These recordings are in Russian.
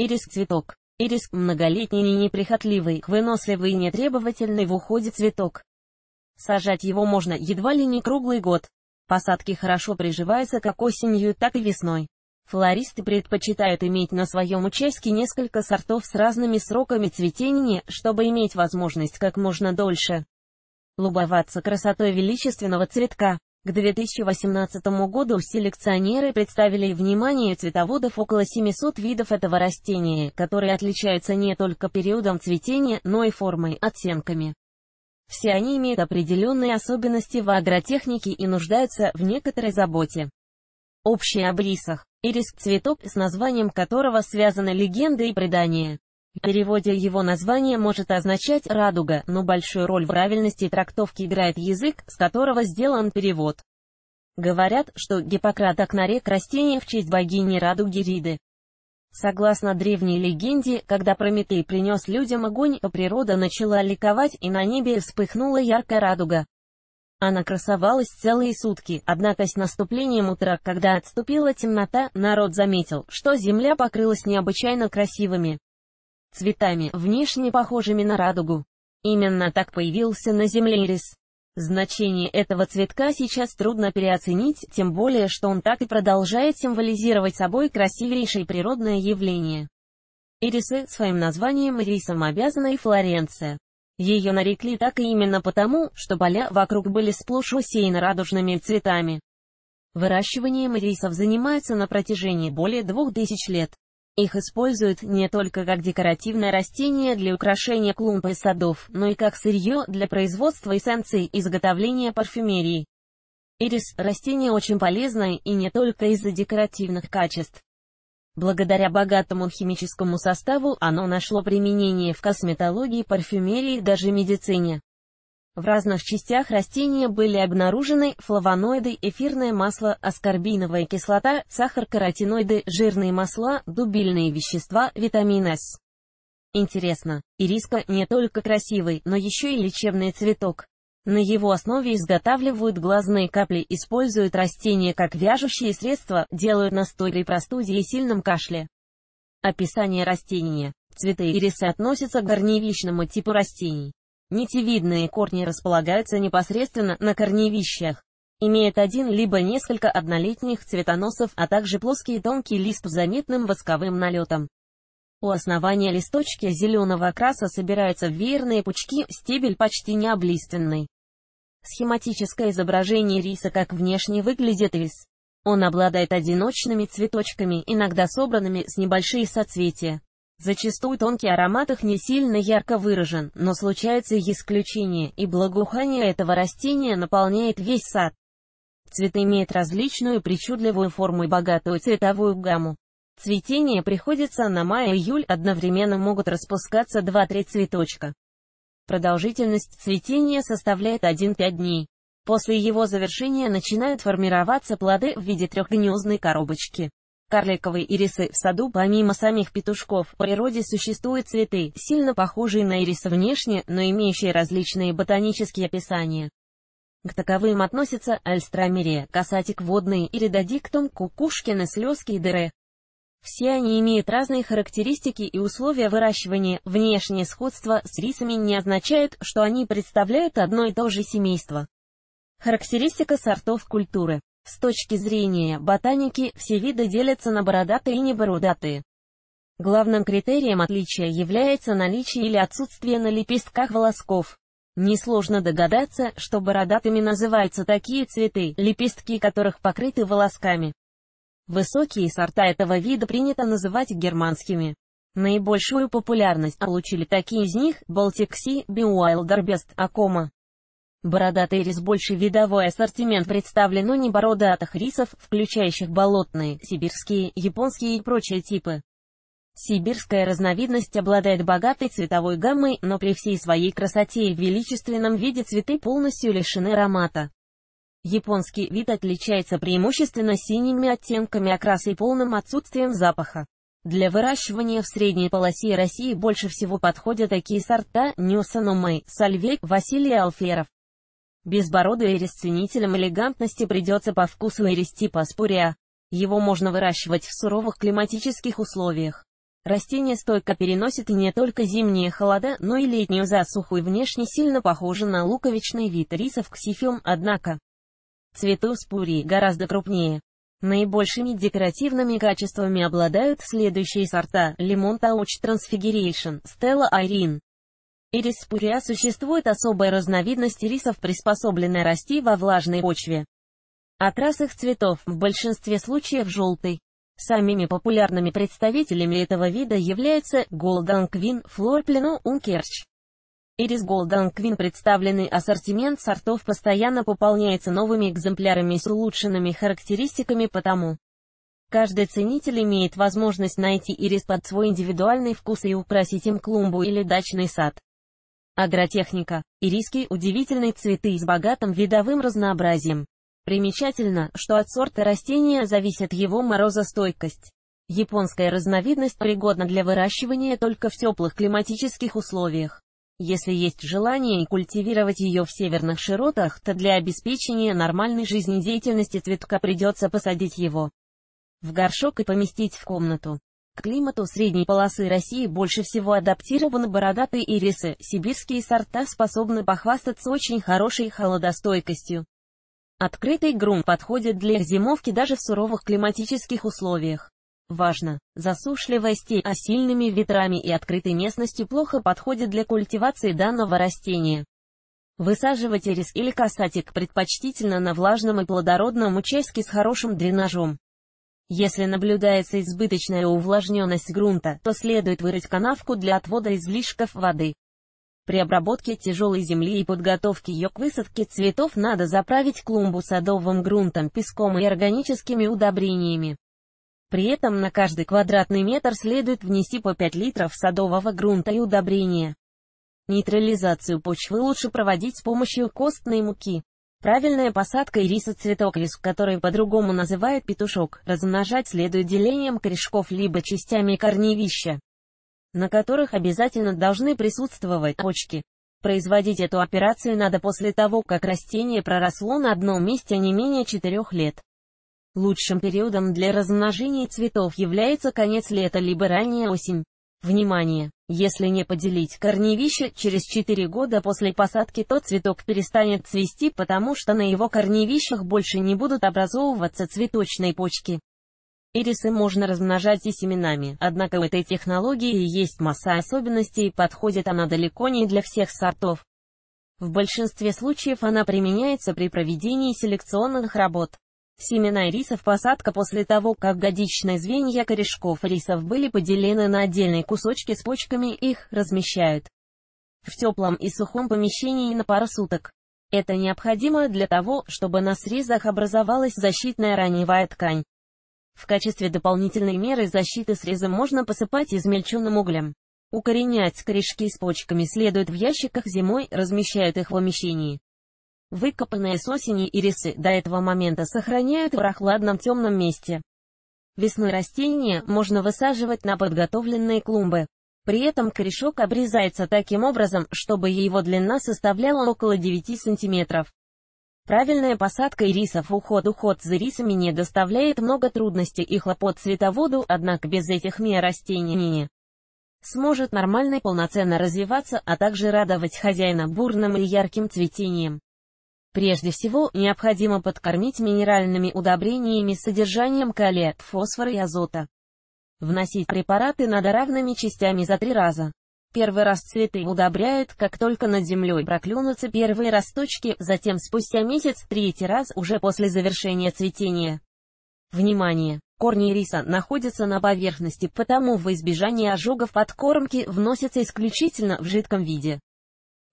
Ириск цветок. Ириск многолетний неприхотливый, выносливый и нетребовательный в уходе цветок. Сажать его можно едва ли не круглый год. Посадки хорошо приживаются как осенью, так и весной. Флористы предпочитают иметь на своем участке несколько сортов с разными сроками цветения, чтобы иметь возможность как можно дольше любоваться красотой величественного цветка. К 2018 году селекционеры представили вниманию цветоводов около 700 видов этого растения, которые отличаются не только периодом цветения, но и формой, оттенками. Все они имеют определенные особенности в агротехнике и нуждаются в некоторой заботе. Общий об рисах. Ириск – цветок, с названием которого связаны легенды и предания. В переводе его название может означать «радуга», но большую роль в правильности трактовки играет язык, с которого сделан перевод. Говорят, что Гиппократ окнарек растение в честь богини радуги Риды. Согласно древней легенде, когда Прометей принес людям огонь, то природа начала ликовать и на небе вспыхнула яркая радуга. Она красовалась целые сутки, однако с наступлением утра, когда отступила темнота, народ заметил, что земля покрылась необычайно красивыми, цветами, внешне похожими на радугу. Именно так появился на Земле ирис. Значение этого цветка сейчас трудно переоценить, тем более, что он так и продолжает символизировать собой красивейшее природное явление. Ирисы, своим названием ирисом обязана и Флоренция. Ее нарекли так и именно потому, что поля вокруг были сплошь усеяны радужными цветами. Выращиванием ирисов занимаются на протяжении более двух тысяч лет. Их используют не только как декоративное растение для украшения клумб и садов, но и как сырье для производства эссенций, и изготовления парфюмерии. Ирис – растение очень полезное и не только из-за декоративных качеств. Благодаря богатому химическому составу оно нашло применение в косметологии, парфюмерии и даже медицине. В разных частях растения были обнаружены флавоноиды, эфирное масло, аскорбиновая кислота, сахар, каротиноиды, жирные масла, дубильные вещества, витамин С. Интересно, ириска не только красивый, но еще и лечебный цветок. На его основе изготавливают глазные капли, используют растения как вяжущие средства, делают настой при простуде и сильном кашле. Описание растения. Цветы ириса относятся к горневичному типу растений. Нитевидные корни располагаются непосредственно на корневищах. Имеет один либо несколько однолетних цветоносов, а также плоский тонкий лист с заметным восковым налетом. У основания листочки зеленого окраса собираются веерные пучки, стебель почти не облиственный. Схематическое изображение риса как внешне выглядит рис. Он обладает одиночными цветочками, иногда собранными с небольшие соцветия. Зачастую тонкий аромат их не сильно ярко выражен, но случаются исключения, и благоухание этого растения наполняет весь сад. Цвет имеет различную причудливую форму и богатую цветовую гамму. Цветение приходится на май-июль, одновременно могут распускаться 2-3 цветочка. Продолжительность цветения составляет 1-5 дней. После его завершения начинают формироваться плоды в виде трехгнездной коробочки. Карликовые ирисы. В саду, помимо самих петушков, в природе существуют цветы, сильно похожие на ирисы внешне, но имеющие различные ботанические описания. К таковым относятся альстрамерия, касатик водный, иридодиктум, кукушкины, слезки и дыры. Все они имеют разные характеристики и условия выращивания. Внешнее сходство с рисами не означает, что они представляют одно и то же семейство. Характеристика сортов культуры. С точки зрения ботаники, все виды делятся на бородатые и небородатые. Главным критерием отличия является наличие или отсутствие на лепестках волосков. Несложно догадаться, что бородатыми называются такие цветы, лепестки которых покрыты волосками. Высокие сорта этого вида принято называть германскими. Наибольшую популярность получили такие из них – Baltic Биуайлдербест, Акома. Бородатый рис больше видовой ассортимент представлен, но не бородатых рисов, включающих болотные, сибирские, японские и прочие типы. Сибирская разновидность обладает богатой цветовой гаммой, но при всей своей красоте и величественном виде цветы полностью лишены аромата. Японский вид отличается преимущественно синими оттенками окраса а и полным отсутствием запаха. Для выращивания в средней полосе России больше всего подходят такие сорта Нюсанумэй, Сальвей, Василий Алферов. Безбородый ирис ценителям элегантности придется по вкусу ирис типа спория. Его можно выращивать в суровых климатических условиях. Растение стойко переносит не только зимние холода, но и летнюю засуху и внешне сильно похоже на луковичный вид рисов ксифиум, однако. Цветы спурии гораздо крупнее. Наибольшими декоративными качествами обладают следующие сорта – Лимон Тауч Трансфигерейшн, Стелла Айрин. Ирис спурия существует особая разновидность ирисов, приспособленная расти во влажной почве. Окрас их цветов в большинстве случаев желтый. Самими популярными представителями этого вида являются Golden Queen, Florplino, Unkerch. Ирис Golden Queen представленный ассортимент сортов постоянно пополняется новыми экземплярами с улучшенными характеристиками потому. Каждый ценитель имеет возможность найти ирис под свой индивидуальный вкус и украсить им клумбу или дачный сад. Агротехника. Ириски – удивительные цветы с богатым видовым разнообразием. Примечательно, что от сорта растения зависит его морозостойкость. Японская разновидность пригодна для выращивания только в теплых климатических условиях. Если есть желание культивировать ее в северных широтах, то для обеспечения нормальной жизнедеятельности цветка придется посадить его в горшок и поместить в комнату. К климату средней полосы России больше всего адаптированы бородатые ирисы, сибирские сорта способны похвастаться очень хорошей холодостойкостью. Открытый грунт подходит для зимовки даже в суровых климатических условиях. Важно, засушливая степь а сильными ветрами и открытой местностью плохо подходит для культивации данного растения. Высаживать рис или касатик предпочтительно на влажном и плодородном участке с хорошим дренажом. Если наблюдается избыточная увлажненность грунта, то следует вырыть канавку для отвода излишков воды. При обработке тяжелой земли и подготовке ее к высадке цветов надо заправить клумбу садовым грунтом, песком и органическими удобрениями. При этом на каждый квадратный метр следует внести по 5 литров садового грунта и удобрения. Нейтрализацию почвы лучше проводить с помощью костной муки. Правильная посадка ириса цветок рис, который по-другому называют петушок, размножать следует делением корешков либо частями корневища, на которых обязательно должны присутствовать почки. Производить эту операцию надо после того, как растение проросло на одном месте не менее 4 лет. Лучшим периодом для размножения цветов является конец лета либо ранняя осень. Внимание! Если не поделить корневище, через 4 года после посадки то цветок перестанет цвести, потому что на его корневищах больше не будут образовываться цветочные почки. Ирисы можно размножать и семенами, однако у этой технологии есть масса особенностей и подходит она далеко не для всех сортов. В большинстве случаев она применяется при проведении селекционных работ. Семена рисов посадка после того, как годичные звенья корешков рисов были поделены на отдельные кусочки с почками, их размещают в теплом и сухом помещении на пару суток. Это необходимо для того, чтобы на срезах образовалась защитная раневая ткань. В качестве дополнительной меры защиты срезы можно посыпать измельченным углем. Укоренять корешки с почками следует в ящиках зимой, размещают их в помещении. Выкопанные с осени ирисы до этого момента сохраняют в прохладном темном месте. Весной растения можно высаживать на подготовленные клумбы. При этом корешок обрезается таким образом, чтобы его длина составляла около 9 см. Правильная посадка ирисов уход-уход за ирисами не доставляет много трудностей и хлопот цветоводу, однако без этих мер растение сможет нормально и полноценно развиваться, а также радовать хозяина бурным и ярким цветением. Прежде всего, необходимо подкормить минеральными удобрениями с содержанием калия, фосфора и азота. Вносить препараты надо равными частями за три раза. Первый раз цветы удобряют, как только над землей проклюнутся первые росточки, затем спустя месяц третий раз уже после завершения цветения. Внимание! Корни риса находятся на поверхности, потому в избежание ожогов подкормки вносятся исключительно в жидком виде.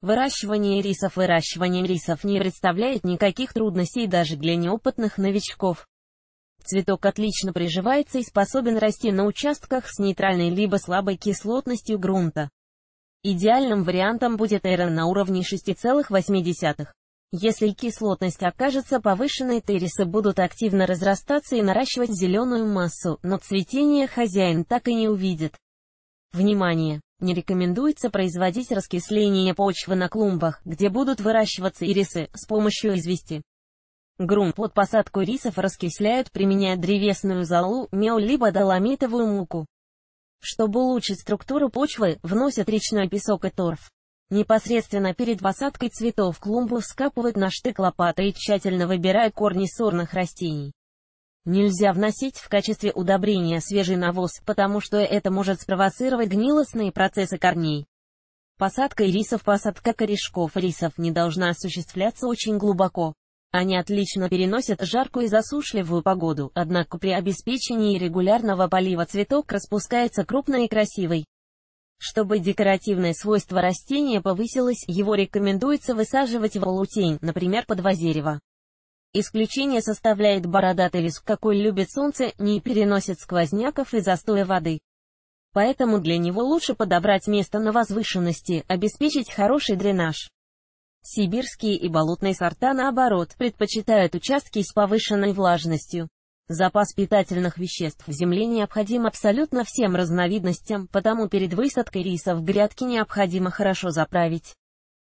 Выращивание рисов Выращивание рисов не представляет никаких трудностей даже для неопытных новичков. Цветок отлично приживается и способен расти на участках с нейтральной либо слабой кислотностью грунта. Идеальным вариантом будет эрен на уровне 6,8. Если кислотность окажется повышенной, терисы будут активно разрастаться и наращивать зеленую массу, но цветение хозяин так и не увидит. Внимание! Не рекомендуется производить раскисление почвы на клумбах, где будут выращиваться ирисы, с помощью извести. Грунт под посадку рисов раскисляют, применяя древесную золу, мел либо доломитовую муку. Чтобы улучшить структуру почвы, вносят речной песок и торф. Непосредственно перед посадкой цветов клумбу вскапывают на штык лопаты и тщательно выбирают корни сорных растений. Нельзя вносить в качестве удобрения свежий навоз, потому что это может спровоцировать гнилостные процессы корней. Посадка рисов, Посадка корешков рисов не должна осуществляться очень глубоко. Они отлично переносят жаркую и засушливую погоду, однако при обеспечении регулярного полива цветок распускается крупный и красивый. Чтобы декоративное свойство растения повысилось, его рекомендуется высаживать в полутень, например, под вазерево. Исключение составляет бородатый лис, какой любит солнце, не переносит сквозняков и застоя воды. Поэтому для него лучше подобрать место на возвышенности, обеспечить хороший дренаж. Сибирские и болотные сорта, наоборот, предпочитают участки с повышенной влажностью. Запас питательных веществ в земле необходим абсолютно всем разновидностям, потому перед высадкой риса в грядке необходимо хорошо заправить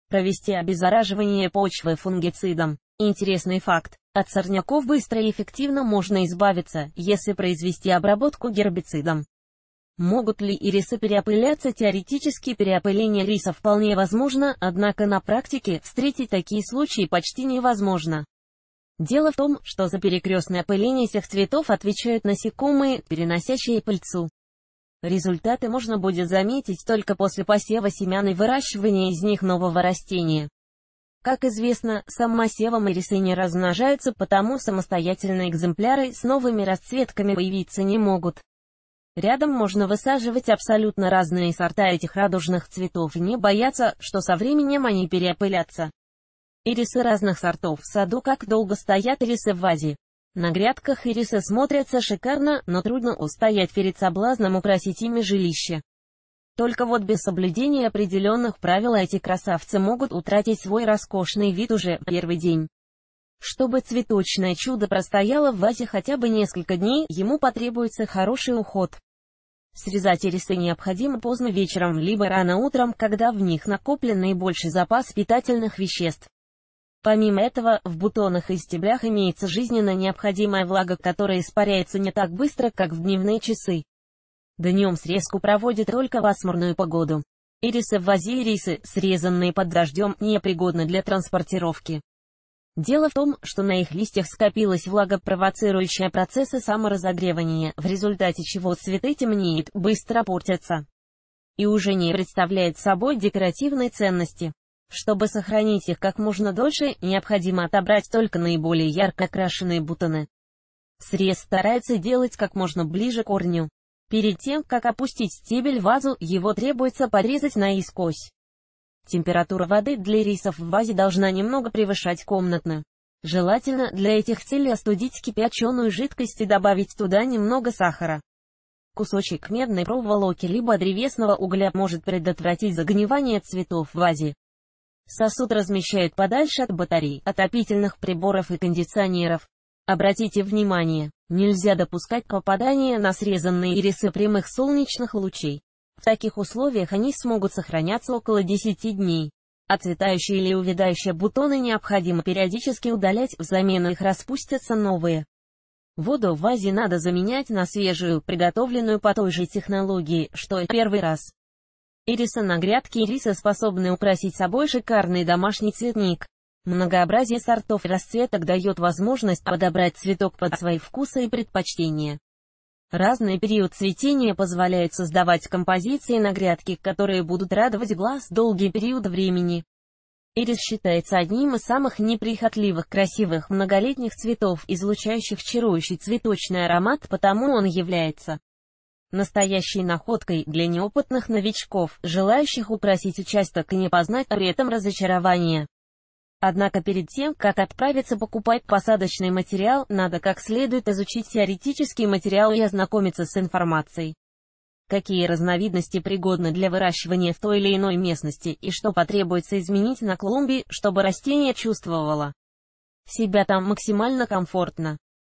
провести обеззараживание почвы фунгицидом. Интересный факт. От сорняков быстро и эффективно можно избавиться, если произвести обработку гербицидом. Могут ли ирисы переопыляться? Теоретически переопыление риса вполне возможно, однако на практике встретить такие случаи почти невозможно. Дело в том, что за перекрестное опыление всех цветов отвечают насекомые, переносящие пыльцу. Результаты можно будет заметить только после посева семян и выращивания из них нового растения. Как известно, самосевом ирисы не размножаются, потому самостоятельные экземпляры с новыми расцветками появиться не могут. Рядом можно высаживать абсолютно разные сорта этих радужных цветов и не бояться, что со временем они переопылятся. Ирисы разных сортов в саду как долго стоят ирисы в вазе. На грядках ириса смотрятся шикарно, но трудно устоять перед соблазном украсить ими жилище. Только вот без соблюдения определенных правил эти красавцы могут утратить свой роскошный вид уже первый день. Чтобы цветочное чудо простояло в вазе хотя бы несколько дней, ему потребуется хороший уход. Срезать ирисы необходимо поздно вечером, либо рано утром, когда в них накоплен наибольший запас питательных веществ. Помимо этого, в бутонах и стеблях имеется жизненно необходимая влага, которая испаряется не так быстро, как в дневные часы. Днем срезку проводят только в асмурную погоду. Ирисы в Азии рисы, срезанные под дождем, непригодны для транспортировки. Дело в том, что на их листьях скопилась влага, провоцирующая процессы саморазогревания, в результате чего цветы темнеют, быстро портятся и уже не представляет собой декоративной ценности. Чтобы сохранить их как можно дольше, необходимо отобрать только наиболее ярко окрашенные бутоны. Срез старается делать как можно ближе к корню. Перед тем, как опустить стебель в вазу, его требуется порезать наискось. Температура воды для рисов в вазе должна немного превышать комнатную. Желательно для этих целей остудить кипяченую жидкость и добавить туда немного сахара. Кусочек медной проволоки либо древесного угля может предотвратить загнивание цветов в вазе. Сосуд размещают подальше от батарей, отопительных приборов и кондиционеров. Обратите внимание, нельзя допускать попадания на срезанные ирисы прямых солнечных лучей. В таких условиях они смогут сохраняться около 10 дней. Отцветающие или увядающие бутоны необходимо периодически удалять, взамен их распустятся новые. Воду в вазе надо заменять на свежую, приготовленную по той же технологии, что и первый раз. Ириса на грядке ириса способны украсить собой шикарный домашний цветник. Многообразие сортов и расцветок дает возможность подобрать цветок под свои вкусы и предпочтения. Разный период цветения позволяет создавать композиции на грядке, которые будут радовать глаз долгий период времени. Ирис считается одним из самых неприхотливых красивых многолетних цветов, излучающих чарующий цветочный аромат, потому он является настоящей находкой для неопытных новичков, желающих украсить участок и не познать при этом разочарование. Однако перед тем, как отправиться покупать посадочный материал, надо как следует изучить теоретический материал и ознакомиться с информацией. Какие разновидности пригодны для выращивания в той или иной местности и что потребуется изменить на клумбе, чтобы растение чувствовало себя там максимально комфортно.